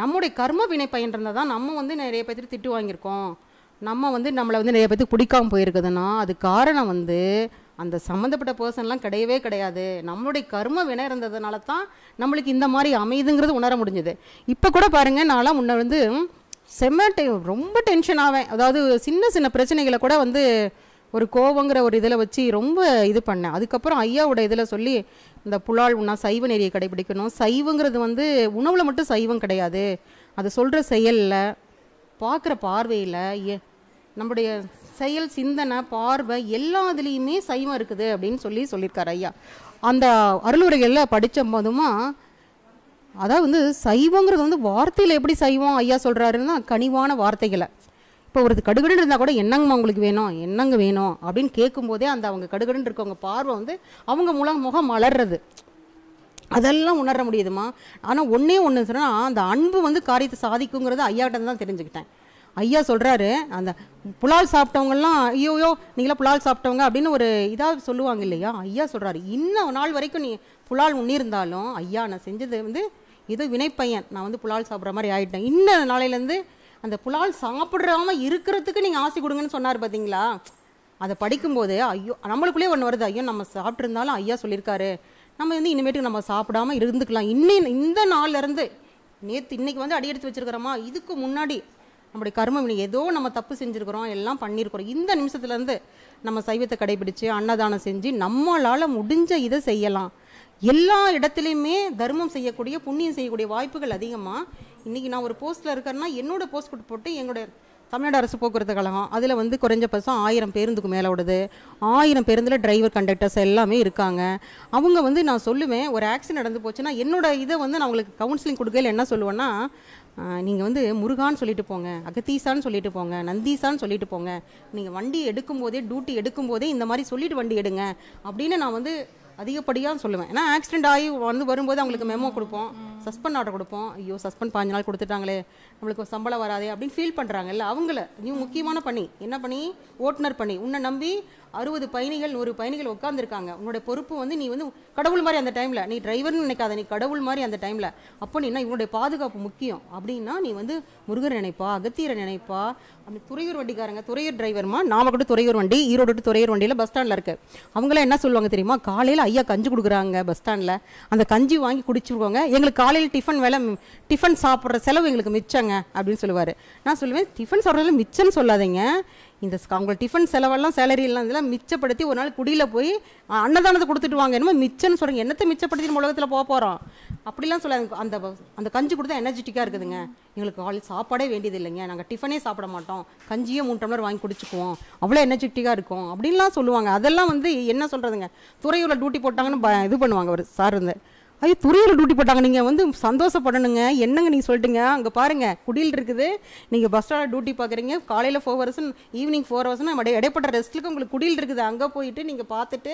நம்முடைய கர்ம வினை பயின்றிருந்தால் தான் நம்ம வந்து நிறைய பேர்த்துக்கு திட்டு வாங்கியிருக்கோம் நம்ம வந்து நம்மளை வந்து நிறைய பேர்த்துக்கு பிடிக்காமல் போயிருக்குதுன்னா அது காரணம் வந்து அந்த சம்மந்தப்பட்ட பர்சன்லாம் கிடையவே கிடையாது நம்மளுடைய கர்ம வினை இருந்ததுனால தான் நம்மளுக்கு இந்த மாதிரி அமைதுங்கிறது உணர முடிஞ்சுது இப்போ கூட பாருங்கள் நான்லாம் முன்ன வந்து செம்ம ரொம்ப டென்ஷன் ஆவேன் அதாவது சின்ன சின்ன பிரச்சனைகளை கூட வந்து ஒரு கோவங்கிற ஒரு இதில் வச்சு ரொம்ப இது பண்ணேன் அதுக்கப்புறம் ஐயாவோட இதில் சொல்லி இந்த புலால் உண்ணா சைவ நெறியை கடைபிடிக்கணும் சைவங்கிறது வந்து உணவில் மட்டும் சைவம் கிடையாது அது சொல்கிற செயலில் பார்க்குற பார்வையில் எ நம்முடைய செயல் சிந்தனை பார்வை எல்லா இதுலேயுமே சைவம் இருக்குது அப்படின்னு சொல்லி சொல்லியிருக்கார் ஐயா அந்த அருளுரைகளில் படித்த போதுமா அதாவது வந்து சைவங்கிறது வந்து வார்த்தையில் எப்படி சைவம் ஐயா சொல்கிறாருன்னா கனிவான வார்த்தைகளை இப்போ ஒரு கடுகடுன்னு இருந்தால் கூட என்னங்கம்மா உங்களுக்கு வேணும் என்னங்க வேணும் அப்படின்னு கேட்கும்போதே அந்த அவங்க கடுகடுன்னு இருக்கவங்க பார்வை வந்து அவங்க மூலம் முகம் மலர்றது அதெல்லாம் உணர முடியுதுமா ஆனால் ஒன்றே ஒன்று சொன்னால் அந்த அன்பு வந்து காரியத்தை சாதிக்குங்கிறது ஐயாட்ட தான் தெரிஞ்சுக்கிட்டேன் ஐயா சொல்கிறாரு அந்த புலால் சாப்பிட்டவங்கலாம் ஐயோயோ நீங்களாம் புலால் சாப்பிட்டவங்க அப்படின்னு ஒரு இதாக சொல்லுவாங்க இல்லையா ஐயா சொல்கிறாரு இன்னும் நாள் வரைக்கும் நீ புலால் உண்ணிருந்தாலும் ஐயா நான் செஞ்சது வந்து இது வினைப்பையன் நான் வந்து புலால் சாப்பிட்ற மாதிரி ஆகிட்டேன் இன்ன நாளையிலேருந்து அந்த புலால் சாப்பிட்றாம இருக்கிறதுக்கு நீங்கள் ஆசை கொடுங்கன்னு சொன்னார் பார்த்தீங்களா அதை படிக்கும்போது ஐயோ நம்மளுக்குள்ளே ஒன்று வருது ஐயோ நம்ம சாப்பிட்ருந்தாலும் ஐயா சொல்லியிருக்காரு நம்ம வந்து இனிமேட்டுக்கு நம்ம சாப்பிடாம இருந்துக்கலாம் இன்னும் இந்த இருந்து நேற்று இன்னைக்கு வந்து அடி எடுத்து வச்சுருக்கிறோமா இதுக்கு முன்னாடி நம்முடைய கர்ம வினை ஏதோ நம்ம தப்பு செஞ்சுருக்கிறோம் எல்லாம் பண்ணியிருக்கிறோம் இந்த நிமிஷத்துலேருந்து நம்ம சைவத்தை கடைபிடிச்சு அன்னதானம் செஞ்சு நம்மளால் முடிஞ்ச இதை செய்யலாம் எல்லா இடத்துலையுமே தர்மம் செய்யக்கூடிய புண்ணியம் செய்யக்கூடிய வாய்ப்புகள் அதிகமாக இன்றைக்கி நான் ஒரு போஸ்ட்டில் இருக்கேன்னா என்னோடய போஸ்ட் போட்டு எங்களுடைய தமிழ்நாடு அரசு போக்குவரத்து கழகம் அதில் வந்து குறைஞ்ச பசம் ஆயிரம் பேருந்துக்கு மேலே விடுது ஆயிரம் பேருந்தில் டிரைவர் கண்டக்டர்ஸ் எல்லாமே இருக்காங்க அவங்க வந்து நான் சொல்லுவேன் ஒரு ஆக்சிடென்ட் நடந்து போச்சுன்னா என்னோட இதை வந்து நான் அவங்களுக்கு கவுன்சிலிங் கொடுக்கையில் என்ன சொல்லுவேன்னா நீங்கள் வந்து முருகான்னு சொல்லிட்டு போங்க அகத்தீசான்னு சொல்லிட்டு போங்க நந்தீசான்னு சொல்லிட்டு போங்க நீங்கள் வண்டி எடுக்கும்போதே டியூட்டி எடுக்கும்போதே இந்த மாதிரி சொல்லிட்டு வண்டி எடுங்க அப்படின்னு நான் வந்து அதிகப்படியாக சொல்லுவேன் ஏன்னா ஆக்சிடென்ட் ஆகி வந்து வரும்போது அவங்களுக்கு மெமோ கொடுப்போம் சஸ்பெண்ட் ஆர்டர் கொடுப்போம் ஐயோ சஸ்பெண்ட் பாஞ்சு நாள் கொடுத்துட்டாங்களே நம்மளுக்கு சம்பளம் வராதே அப்படின்னு ஃபீல் பண்ணுறாங்கல்ல அவங்கள நீ முக்கியமான பணி என்ன பண்ணி ஓட்டுநர் பண்ணி உன்னை நம்பி அறுபது பயணிகள் நூறு பயணிகள் உட்காந்துருக்காங்க உன்னோட பொறுப்பு வந்து நீ வந்து கடவுள் மாதிரி அந்த டைமில் நீ டிரைவர்னு நினைக்காத நீ கடவுள் மாதிரி அந்த டைமில் அப்போ என்ன இவனுடைய பாதுகாப்பு முக்கியம் அப்படின்னா நீ வந்து முருகர் நினைப்பா அகத்தியரை நினைப்பா அந்த துறையூர் வண்டிக்காரங்க துறையூர் டிரைவர்மா நாம கூட துறையூர் வண்டி ஈரோடு விட்டு துறையூர் வண்டியில் பஸ் ஸ்டாண்டில் இருக்குது அவங்களாம் என்ன சொல்லுவாங்க தெரியுமா காலையில் ஐயா கஞ்சி கொடுக்குறாங்க பஸ் ஸ்டாண்டில் அந்த கஞ்சி வாங்கி குடிச்சுருவாங்க எங்களுக்கு காலையில் டிஃபன் வேலை டிஃபன் சாப்பிட்ற செலவு எங்களுக்கு மிச்சங்க அப்படின்னு சொல்லுவார் நான் சொல்லுவேன் டிஃபன் சாப்பிட்றதுல மிச்சம்னு சொல்லாதீங்க இந்த அவங்களை டிஃபன் செலவெல்லாம் சேலரி எல்லாம் இதெல்லாம் மிச்சப்படுத்தி ஒரு நாள் குடியில் போய் அன்னதானத்தை கொடுத்துட்டு வாங்க என்னமோ மிச்சம்னு சொல்கிறாங்க என்னத்தை மிச்சப்படுத்தி நம்ம உலகத்தில் போக போகிறோம் அப்படிலாம் சொல்ல அந்த அந்த கஞ்சி கொடுத்தா எனர்ஜெட்டிக்காக இருக்குதுங்க எங்களுக்கு ஆள் சாப்பாடே வேண்டியது இல்லைங்க நாங்கள் டிஃபனே சாப்பிட மாட்டோம் கஞ்சியே மூணு டம்ளர் வாங்கி குடிச்சுக்குவோம் அவ்வளோ எனர்ஜெட்டிக்காக இருக்கும் அப்படின்லாம் சொல்லுவாங்க அதெல்லாம் வந்து என்ன சொல்கிறதுங்க துறையூரில் டியூட்டி போட்டாங்கன்னு இது பண்ணுவாங்க ஒரு சார் இருந்தார் ஐயோ துறையில் டியூட்டி போட்டாங்க நீங்கள் வந்து சந்தோஷப்படணுங்க என்னங்க நீங்கள் சொல்லிட்டுங்க அங்கே பாருங்கள் குடியில் இருக்குது நீங்கள் பஸ் ஸ்டாண்டில் டியூட்டி பார்க்குறீங்க காலையில் ஃபோர் ஹவர்ஸ் ஈவினிங் ஃபோர் ஹவர்ஸ்னு நம்ம இடைப்பட்ட ரெஸ்ட்டுக்கு உங்களுக்கு குடியில் இருக்குது அங்கே போயிட்டு நீங்கள் பார்த்துட்டு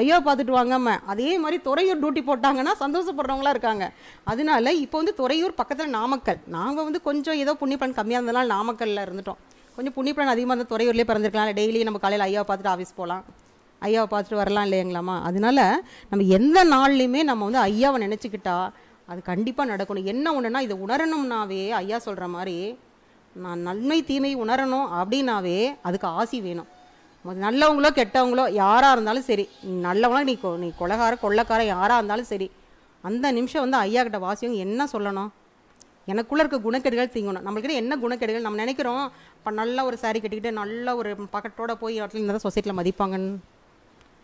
ஐயோ பார்த்துட்டு வாங்காம அதே மாதிரி துறையூர் டியூட்டி போட்டாங்கன்னா சந்தோஷப்படுறவங்களா இருக்காங்க அதனால இப்போ வந்து துறையூர் பக்கத்தில் நாமக்கல் நாங்கள் வந்து கொஞ்சம் ஏதோ புண்ணியப்பலன் கம்மியாக இருந்ததுனால நாமக்கல்லில் இருந்துட்டோம் கொஞ்சம் புண்ணியப்பலன் அதிகமாக இருந்தால் துறையூர்லேயே பிறந்திருக்கலாம் டெய்லி நம்ம காலையில் ஐயா பார்த்துட்டு ஆஃபீஸ் போகலாம் ஐயாவை பார்த்துட்டு வரலாம் இல்லையங்களாம்மா அதனால நம்ம எந்த நாள்லையுமே நம்ம வந்து ஐயாவை நினச்சிக்கிட்டா அது கண்டிப்பாக நடக்கணும் என்ன ஒன்றுனா இதை உணரணும்னாவே ஐயா சொல்கிற மாதிரி நான் நன்மை தீமை உணரணும் அப்படின்னாவே அதுக்கு ஆசி வேணும் நல்லவங்களோ கெட்டவங்களோ யாராக இருந்தாலும் சரி நல்லவங்களோ நீ நீ கொலகார கொள்ளக்கார யாராக இருந்தாலும் சரி அந்த நிமிஷம் வந்து ஐயா கிட்ட வாசியம் என்ன சொல்லணும் எனக்குள்ளே இருக்க குணக்கெடுகள் தீங்கணும் நம்மள்கிட்ட என்ன குணக்கெடுகள் நம்ம நினைக்கிறோம் இப்போ நல்ல ஒரு சாரி கட்டிக்கிட்டு நல்ல ஒரு பக்கத்தோடு போய் இடத்துல இருந்தால் சொசைட்டியில் மதிப்பாங்கன்னு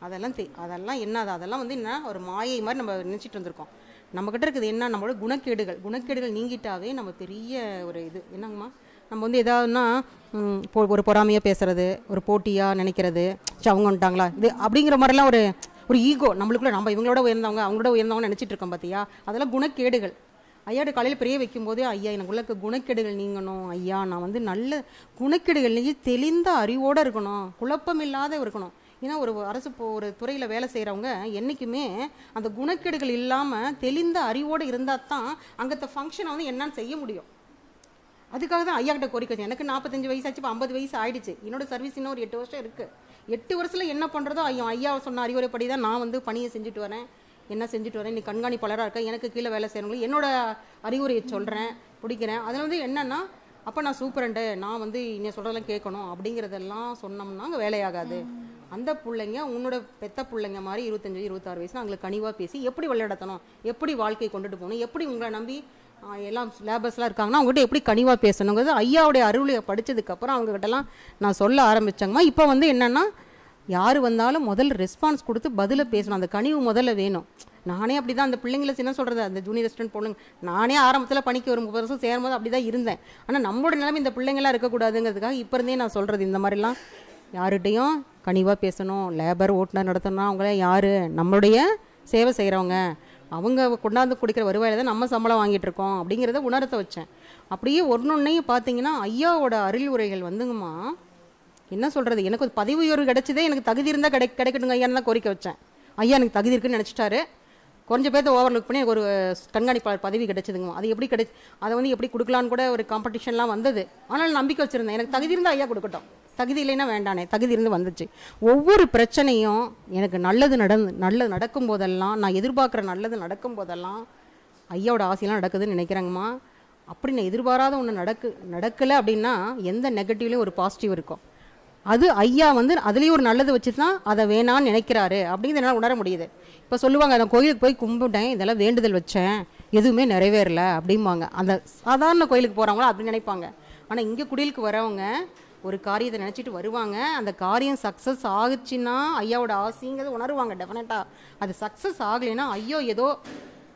அதெல்லாம் தெ அதெல்லாம் அது அதெல்லாம் வந்து என்ன ஒரு மாயை மாதிரி நம்ம நினச்சிட்டு வந்திருக்கோம் நம்மக்கிட்ட இருக்குது என்ன நம்மளோட குணக்கேடுகள் குணக்கேடுகள் நீங்கிட்டாவே நம்ம பெரிய ஒரு இது என்னங்கம்மா நம்ம வந்து எதாவதுனா ஒரு பொறாமையாக பேசுறது ஒரு போட்டியாக நினைக்கிறது சே அவங்க வந்துட்டாங்களா இது அப்படிங்கிற மாதிரிலாம் ஒரு ஒரு ஈகோ நம்மளுக்குள்ள நம்ம இவங்களோட உயர்ந்தவங்க அவங்களோட உயர்ந்தவங்க நினச்சிட்டு இருக்கோம் பார்த்தியா அதெல்லாம் குணக்கேடுகள் ஐயாடு காலையில் பிரிய போதே ஐயா எனக்குள்ள குணக்கேடுகள் நீங்கணும் ஐயா நான் வந்து நல்ல குணக்கேடுகள் நீங்கள் தெளிந்த அறிவோடு இருக்கணும் குழப்பமில்லாத இருக்கணும் ஏன்னா ஒரு அரசு ஒரு துறையில் வேலை செய்கிறவங்க என்றைக்குமே அந்த குணக்கேடுகள் இல்லாமல் தெளிந்த அறிவோடு இருந்தால் தான் அங்கத்த ஃபங்க்ஷனை வந்து என்னன்னு செய்ய முடியும் அதுக்காக தான் ஐயா கிட்ட கோரிக்கை எனக்கு நாற்பத்தஞ்சு வயசாச்சு இப்போ ஐம்பது வயசு ஆயிடுச்சு என்னோட சர்வீஸ் இன்னும் ஒரு எட்டு வருஷம் இருக்குது எட்டு வருஷத்தில் என்ன பண்ணுறதோ ஐயோ ஐயா சொன்ன அறிவுரைப்படி தான் நான் வந்து பணியை செஞ்சுட்டு வரேன் என்ன செஞ்சுட்டு வரேன் நீ கண்காணிப்பாளராக இருக்க எனக்கு கீழே வேலை செய்யறவங்களும் என்னோட அறிவுரையை சொல்கிறேன் பிடிக்கிறேன் அதில் வந்து என்னென்னா அப்போ நான் சூப்பரண்டு நான் வந்து இன்னை சொல்கிறதெல்லாம் கேட்கணும் அப்படிங்கிறதெல்லாம் சொன்னோம்னா அங்கே வேலையாகாது அந்த பிள்ளைங்க உன்னோட பெத்த பிள்ளைங்க மாதிரி இருபத்தஞ்சி இருபத்தாறு வயசு அவங்களை கனிவாக பேசி எப்படி வழிநடத்தணும் எப்படி வாழ்க்கையை கொண்டுட்டு போகணும் எப்படி உங்களை நம்பி எல்லாம் லேபர்ஸ்லாம் இருக்காங்கன்னா அவங்ககிட்ட எப்படி கனிவாக பேசணுங்கிறது ஐயாவுடைய அருளியை படித்ததுக்கப்புறம் அவங்ககிட்டலாம் நான் சொல்ல ஆரம்பித்தாங்கம்மா இப்போ வந்து என்னென்னா யார் வந்தாலும் முதல்ல ரெஸ்பான்ஸ் கொடுத்து பதிலை பேசணும் அந்த கனிவு முதல்ல வேணும் நானே அப்படி தான் அந்த பிள்ளைங்களை என்ன சொல்கிறது அந்த ஜூனியர் ரெஸ்டாரண்ட் பொண்ணுங்க நானே ஆரம்பத்தில் பணிக்கு ஒரு முப்பது வருஷம் சேரும்போது அப்படி தான் இருந்தேன் ஆனால் நம்மளோட நிலைமை இந்த பிள்ளைங்களாம் இருக்கக்கூடாதுங்கிறதுக்காக இப்போ இருந்தே நான் சொல்கிறது இந்த மாதிரிலாம் யார்கிட்டையும் கனிவாக பேசணும் லேபர் ஓட்டுநர் நடத்தணும் அவங்கள யார் நம்மளுடைய சேவை செய்கிறவங்க அவங்க கொண்டாந்து குடிக்கிற வருவாயில் தான் நம்ம சம்பளம் வாங்கிட்டு இருக்கோம் அப்படிங்கிறத உணர்த்த வச்சேன் அப்படியே ஒன்னொன்னையும் பார்த்தீங்கன்னா ஐயாவோட அருள் உரைகள் வந்துங்கம்மா என்ன சொல்கிறது எனக்கு ஒரு பதவி உயர்வு கிடச்சதே எனக்கு தகுதி இருந்தால் கிடை கிடைக்கட்டுங்க ஐயான்னு தான் கோரிக்கை வச்சேன் ஐயா எனக்கு தகுதி இருக்குன்னு நினச்சிட்டாரு குறைஞ்ச பேர்த்த ஓவர் லுக் பண்ணி ஒரு கண்காணிப்பாளர் பதவி கிடைச்சதுங்க அது எப்படி கிடைச்சி அதை வந்து எப்படி கொடுக்கலான்னு கூட ஒரு காம்படிஷன்லாம் வந்தது ஆனால் நம்பிக்கை வச்சுருந்தேன் எனக்கு தகுதி இருந்தால் ஐயா கொடுக்கட்டும் தகுதி இல்லைன்னா வேண்டானே தகுதி இருந்து வந்துச்சு ஒவ்வொரு பிரச்சனையும் எனக்கு நல்லது நடந்து நல்லது நடக்கும் போதெல்லாம் நான் எதிர்பார்க்குற நல்லது நடக்கும் போதெல்லாம் ஐயாவோட ஆசையெல்லாம் நடக்குதுன்னு நினைக்கிறேங்கம்மா அப்படி நான் எதிர்பாராத ஒன்று நடக்கு நடக்கலை அப்படின்னா எந்த நெகட்டிவ்லேயும் ஒரு பாசிட்டிவ் இருக்கும் அது ஐயா வந்து அதுலேயும் ஒரு நல்லது வச்சு தான் அதை வேணான்னு நினைக்கிறாரு அப்படிங்கிறது என்னால் உணர முடியுது இப்போ சொல்லுவாங்க நான் கோயிலுக்கு போய் கும்பிட்டேன் இதெல்லாம் வேண்டுதல் வச்சேன் எதுவுமே நிறைவேறல அப்படிம்பாங்க அந்த சாதாரண கோயிலுக்கு போகிறவங்களும் அப்படி நினைப்பாங்க ஆனால் இங்கே குடியிலுக்கு வரவங்க ஒரு காரியத்தை நினச்சிட்டு வருவாங்க அந்த காரியம் சக்ஸஸ் ஆகுச்சுன்னா ஐயாவோட ஆசைங்கிறத உணருவாங்க டெஃபினட்டாக அது சக்ஸஸ் ஆகலைன்னா ஐயோ ஏதோ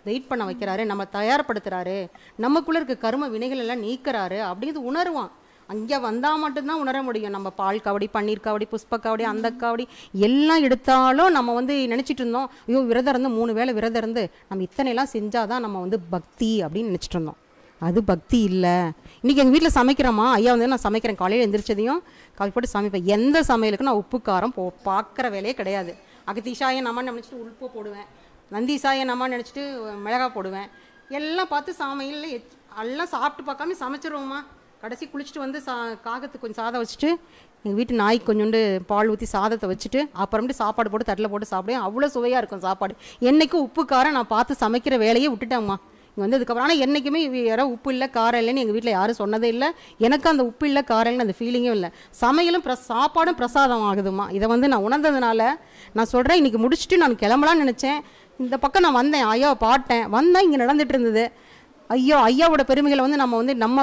வெயிட் பண்ண வைக்கிறாரு நம்ம தயார்படுத்துகிறாரு நமக்குள்ளே இருக்க கரும வினைகள் எல்லாம் நீக்கிறாரு அப்படிங்கிறது உணருவான் அங்கே வந்தால் மட்டும்தான் உணர முடியும் நம்ம பால் காவடி பன்னீர் காவடி புஷ்ப காவடி அந்த காவடி எல்லாம் எடுத்தாலும் நம்ம வந்து நினச்சிட்டு இருந்தோம் ஐயோ விரதம் இருந்து மூணு வேளை விரதம் இருந்து நம்ம இத்தனைலாம் செஞ்சால் தான் நம்ம வந்து பக்தி அப்படின்னு நினச்சிட்டு இருந்தோம் அது பக்தி இல்லை இன்றைக்கி எங்கள் வீட்டில் சமைக்கிறோமா ஐயா வந்து நான் சமைக்கிறேன் காலையில் எழுந்திரிச்சதையும் காஃபி போட்டு சமைப்பேன் எந்த சமையலுக்கு நான் உப்பு காரம் போ பார்க்குற வேலையே கிடையாது அகதிஷாயை நம்ம நினச்சிட்டு உப்பு போடுவேன் நந்தி நந்திசாயை நம்ம நினச்சிட்டு மிளகாய் போடுவேன் எல்லாம் பார்த்து சமையல் எல்லாம் சாப்பிட்டு பார்க்காம சமைச்சிருவோம்மா கடைசி குளிச்சுட்டு வந்து சா காகத்துக்கு கொஞ்சம் சாதம் வச்சுட்டு எங்கள் வீட்டு நாய்க்கு கொஞ்சோண்டு பால் ஊற்றி சாதத்தை வச்சுட்டு அப்புறமேட்டு சாப்பாடு போட்டு தட்டில் போட்டு சாப்பிடுவேன் அவ்வளோ சுவையாக இருக்கும் சாப்பாடு என்றைக்கும் உப்பு காரம் நான் பார்த்து சமைக்கிற வேலையை விட்டுட்டேம்மா இங்கே வந்து அதுக்கப்புறம் ஆனால் என்றைக்குமே யாரோ உப்பு இல்லை காரம் இல்லைன்னு எங்கள் வீட்டில் யாரும் சொன்னதே இல்லை எனக்கு அந்த உப்பு இல்லை காரம் இல்லைன்னு அந்த ஃபீலிங்கும் இல்லை சமையலும் ப்ர சாப்பாடும் பிரசாதம் ஆகுதுமா இதை வந்து நான் உணர்ந்ததுனால நான் சொல்கிறேன் இன்றைக்கி முடிச்சுட்டு நான் கிளம்பலான்னு நினச்சேன் இந்த பக்கம் நான் வந்தேன் ஐயா பாட்டேன் வந்தேன் இங்கே நடந்துகிட்டு இருந்தது ஐயோ ஐயாவோட பெருமைகளை வந்து நம்ம வந்து நம்ம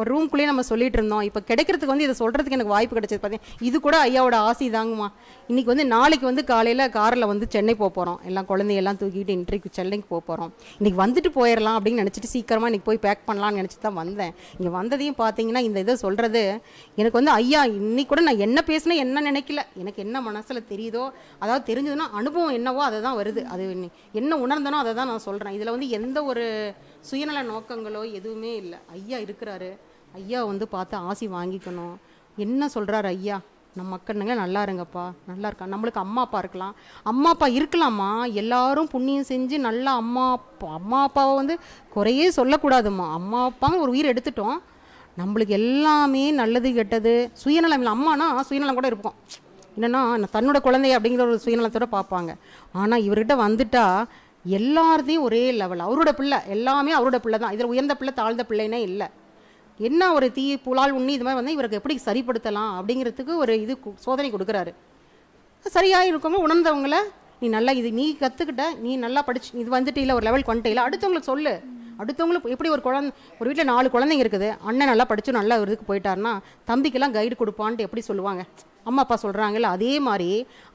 ஒரு ரூம்குள்ளேயே நம்ம சொல்லிட்டு இருந்தோம் இப்போ கிடைக்கிறதுக்கு வந்து இதை சொல்கிறதுக்கு எனக்கு வாய்ப்பு கிடைச்சது பார்த்தீங்க இது கூட ஐயாவோட ஆசை தாங்கம்மா இன்றைக்கி வந்து நாளைக்கு வந்து காலையில் காரில் வந்து சென்னை போக போகிறோம் எல்லாம் குழந்தையெல்லாம் தூக்கிட்டு இன்ட்ரிக்கு சென்னைக்கு போக போகிறோம் இன்றைக்கி வந்துட்டு போயிடலாம் அப்படின்னு நினச்சிட்டு சீக்கிரமாக இன்றைக்கி போய் பேக் பண்ணலான்னு நினச்சி தான் வந்தேன் இங்கே வந்ததையும் பார்த்தீங்கன்னா இந்த இதை சொல்கிறது எனக்கு வந்து ஐயா இன்னைக்கு கூட நான் என்ன பேசினேன் என்ன நினைக்கல எனக்கு என்ன மனசில் தெரியுதோ அதாவது தெரிஞ்சதுன்னா அனுபவம் என்னவோ அதை தான் வருது அது என்ன உணர்ந்தனோ அதை தான் நான் சொல்கிறேன் இதில் வந்து எந்த ஒரு சுயநல நோக்கங்களோ எதுவுமே இல்லை ஐயா இருக்கிறாரு ஐயா வந்து பார்த்து ஆசி வாங்கிக்கணும் என்ன சொல்கிறாரு ஐயா நம்ம மக்களுங்க நல்லா இருங்கப்பா நல்லா இருக்கா நம்மளுக்கு அம்மா அப்பா இருக்கலாம் அம்மா அப்பா இருக்கலாமா எல்லாரும் புண்ணியம் செஞ்சு நல்லா அம்மா அப்பா அம்மா அப்பாவை வந்து குறையே சொல்லக்கூடாதுமா அம்மா அப்பாங்க ஒரு உயிர் எடுத்துட்டோம் நம்மளுக்கு எல்லாமே நல்லது கெட்டது சுயநலம் இல்லை அம்மானா சுயநலம் கூட இருக்கும் என்னென்னா தன்னோட குழந்தை அப்படிங்கிற ஒரு சுயநலத்தோடு பார்ப்பாங்க ஆனால் இவர்கிட்ட வந்துட்டா எல்லாருதையும் ஒரே லெவல் அவரோட பிள்ளை எல்லாமே அவரோட பிள்ளை தான் இதில் உயர்ந்த பிள்ளை தாழ்ந்த பிள்ளைன்னே இல்லை என்ன ஒரு தீ புலால் உண்ணி இது மாதிரி வந்து இவருக்கு எப்படி சரிப்படுத்தலாம் அப்படிங்கிறதுக்கு ஒரு இது சோதனை கொடுக்குறாரு சரியாக இருக்கவங்க உணர்ந்தவங்கள நீ நல்லா இது நீ கற்றுக்கிட்ட நீ நல்லா படிச்சு இது வந்துட்டு இல்லை ஒரு லெவலுக்கு வந்துட்டே அடுத்தவங்களுக்கு சொல்லு அடுத்தவங்களுக்கு எப்படி ஒரு குழந்த ஒரு வீட்டில் நாலு குழந்தைங்க இருக்குது அண்ணன் நல்லா படித்து நல்லா ஒரு இதுக்கு போயிட்டாருன்னா தம்பிக்கெல்லாம் கைடு கொடுப்பான்ட்டு எப்படி சொல்லுவாங்க அம்மா அப்பா சொல்கிறாங்கல்ல அதே மாதிரி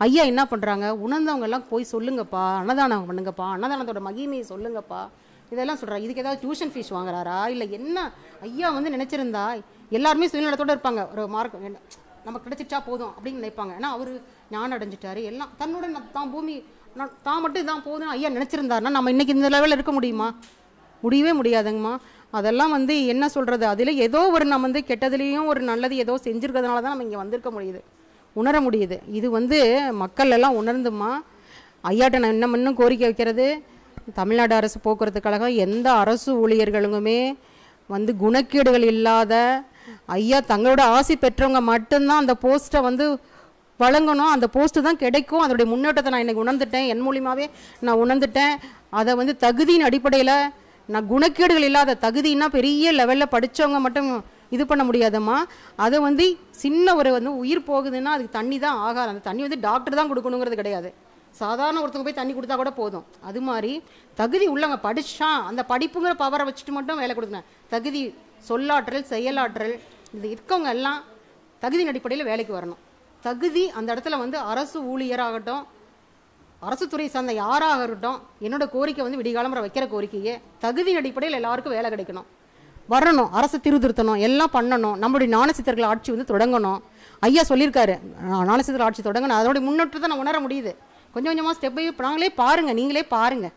ஐயா என்ன பண்ணுறாங்க உணர்ந்தவங்கெல்லாம் போய் சொல்லுங்கப்பா அன்னதானம் பண்ணுங்கப்பா அன்னதானத்தோட மகிமையை சொல்லுங்கப்பா இதெல்லாம் சொல்கிறாங்க இதுக்கு ஏதாவது டியூஷன் ஃபீஸ் வாங்குறாரா இல்லை என்ன ஐயா வந்து நினச்சிருந்தா எல்லாருமே சுயநலத்தோடு இருப்பாங்க ஒரு மார்க் நம்ம கிடச்சிட்டா போதும் அப்படின்னு நினைப்பாங்க ஏன்னா அவர் ஞானம் அடைஞ்சிட்டாரு எல்லாம் தன்னோட தான் பூமி தான் மட்டும் தான் போதும் ஐயா நினச்சிருந்தாருனா நம்ம இன்றைக்கி இந்த லெவலில் இருக்க முடியுமா முடியவே முடியாதுங்கம்மா அதெல்லாம் வந்து என்ன சொல்கிறது அதில் ஏதோ ஒரு நம்ம வந்து கெட்டதுலேயும் ஒரு நல்லது ஏதோ செஞ்சுருக்கிறதுனால தான் நம்ம இங்கே வந்திருக்க முடியுது உணர முடியுது இது வந்து மக்கள் எல்லாம் உணர்ந்துமா ஐயாட்ட நான் இன்னும் இன்னும் கோரிக்கை வைக்கிறது தமிழ்நாடு அரசு போக்குவரத்து கழகம் எந்த அரசு ஊழியர்களுமே வந்து குணக்கேடுகள் இல்லாத ஐயா தங்களோட ஆசை பெற்றவங்க மட்டும்தான் அந்த போஸ்ட்டை வந்து வழங்கணும் அந்த போஸ்ட்டு தான் கிடைக்கும் அதனுடைய முன்னேற்றத்தை நான் இன்றைக்கி உணர்ந்துட்டேன் என் மூலியமாகவே நான் உணர்ந்துட்டேன் அதை வந்து தகுதியின் அடிப்படையில் நான் குணக்கேடுகள் இல்லாத தகுதின்னா பெரிய லெவலில் படித்தவங்க மட்டும் இது பண்ண முடியாதம்மா அதை வந்து சின்ன ஒரு வந்து உயிர் போகுதுன்னா அதுக்கு தண்ணி தான் ஆகாது அந்த தண்ணி வந்து டாக்டர் தான் கொடுக்கணுங்கிறது கிடையாது சாதாரண ஒருத்தங்க போய் தண்ணி கொடுத்தா கூட போதும் அது மாதிரி தகுதி உள்ளவங்க படித்தான் அந்த படிப்புங்கிற பவரை வச்சுட்டு மட்டும் வேலை கொடுக்கணும் தகுதி சொல்லாற்றல் செயலாற்றல் இது இருக்கவங்க எல்லாம் தகுதியின் அடிப்படையில் வேலைக்கு வரணும் தகுதி அந்த இடத்துல வந்து அரசு ஊழியராகட்டும் அரசு துறை சார்ந்த யாராக இருக்கட்டும் என்னோட கோரிக்கை வந்து விடிகாலம்புற வைக்கிற கோரிக்கையே தகுதியின் அடிப்படையில் எல்லாருக்கும் வேலை கிடைக்கணும் வரணும் அரசு திருத்திருத்தணும் எல்லாம் பண்ணணும் நம்மளுடைய நாணசித்தர்கள் ஆட்சி வந்து தொடங்கணும் ஐயா சொல்லியிருக்காரு நாணசித்தர் ஆட்சி தொடங்கணும் அதோடைய முன்னேற்றத்தை நான் உணர முடியுது கொஞ்சம் கொஞ்சமாக ஸ்டெப் பை நாங்களே பாருங்கள் நீங்களே பாருங்கள்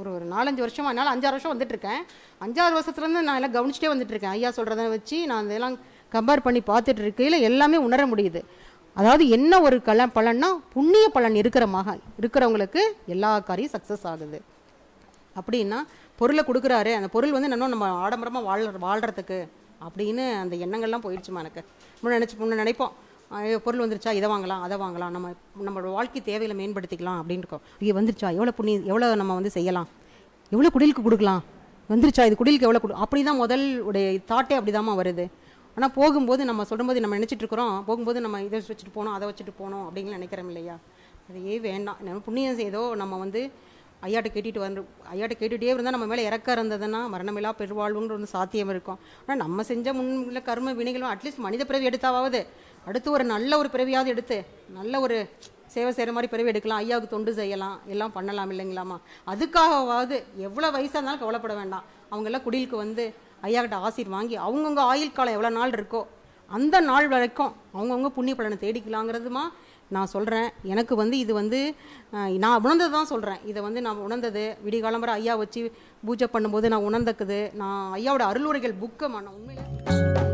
ஒரு ஒரு நாலஞ்சு வருஷமாக என்னால் அஞ்சாறு வருஷம் வந்துட்டுருக்கேன் அஞ்சாறு வருஷத்துலேருந்து நான் எல்லாம் கவனிச்சிட்டே வந்துட்டுருக்கேன் ஐயா சொல்கிறத வச்சு நான் அதெல்லாம் கம்பேர் பண்ணி பார்த்துட்டு இருக்கையில் எல்லாமே உணர முடியுது அதாவது என்ன ஒரு கல பலன்னா புண்ணிய பலன் இருக்கிற மகன் இருக்கிறவங்களுக்கு எல்லா காரியம் சக்ஸஸ் ஆகுது அப்படின்னா பொருளை கொடுக்குறாரு அந்த பொருள் வந்து இன்னும் நம்ம ஆடம்பரமாக வாழ் வாழ்கிறதுக்கு அப்படின்னு அந்த எண்ணங்கள்லாம் போயிடுச்சுமா எனக்கு முன்னே நினச்சி முன்னே நினைப்போம் பொருள் வந்துருச்சா இதை வாங்கலாம் அதை வாங்கலாம் நம்ம நம்மளோட வாழ்க்கை தேவைகளை மேம்படுத்திக்கலாம் அப்படின்னு இருக்கோம் ஐயோ வந்துருச்சா எவ்வளோ புண்ணி எவ்வளோ நம்ம வந்து செய்யலாம் எவ்வளோ குடிலுக்கு கொடுக்கலாம் வந்துருச்சா இது குடிலுக்கு எவ்வளோ கொடு அப்படி தான் முதல் உடைய தாட்டே அப்படி தாம்மா வருது ஆனால் போகும்போது நம்ம சொல்லும்போது நம்ம நினச்சிட்டு இருக்கிறோம் போகும்போது நம்ம இதை வச்சுட்டு போகணும் அதை வச்சுட்டு போகணும் அப்படின்னு நினைக்கிறோம் இல்லையா அதையே வேண்டாம் நம்ம புண்ணியம் செய்தோ நம்ம வந்து ஐயாட்ட கேட்டுட்டு வந்து ஐயாட்ட கேட்டுகிட்டே இருந்தால் நம்ம மேலே இறக்க இருந்ததுன்னா மரணமில்லா பெருவாழ்வுன்ற வந்து சாத்தியம் இருக்கும் ஆனால் நம்ம செஞ்ச முன்னில் கரும வினைகளும் அட்லீஸ்ட் மனித பிறவி எடுத்தாவது அடுத்து ஒரு நல்ல ஒரு பிறவியாவது எடுத்து நல்ல ஒரு சேவை செய்கிற மாதிரி பிறவி எடுக்கலாம் ஐயாவுக்கு தொண்டு செய்யலாம் எல்லாம் பண்ணலாம் இல்லைங்களாம்மா அதுக்காகவாவது எவ்வளோ வயசாக இருந்தாலும் கவலைப்பட வேண்டாம் அவங்கெல்லாம் குடிலுக்கு வந்து ஐயாக்கிட்ட ஆசீர் வாங்கி அவங்கவுங்க ஆயுள் காலம் எவ்வளோ நாள் இருக்கோ அந்த நாள் வரைக்கும் அவங்கவுங்க புண்ணிய பலனை தேடிக்கலாங்கிறதுமா நான் சொல்கிறேன் எனக்கு வந்து இது வந்து நான் உணர்ந்தது தான் சொல்கிறேன் இதை வந்து நான் உணர்ந்தது விடிகாலம் வர ஐயா வச்சு பூஜை பண்ணும்போது நான் உணர்ந்தக்குது நான் ஐயாவோட உரைகள் புக்கை நான் உண்மையிலே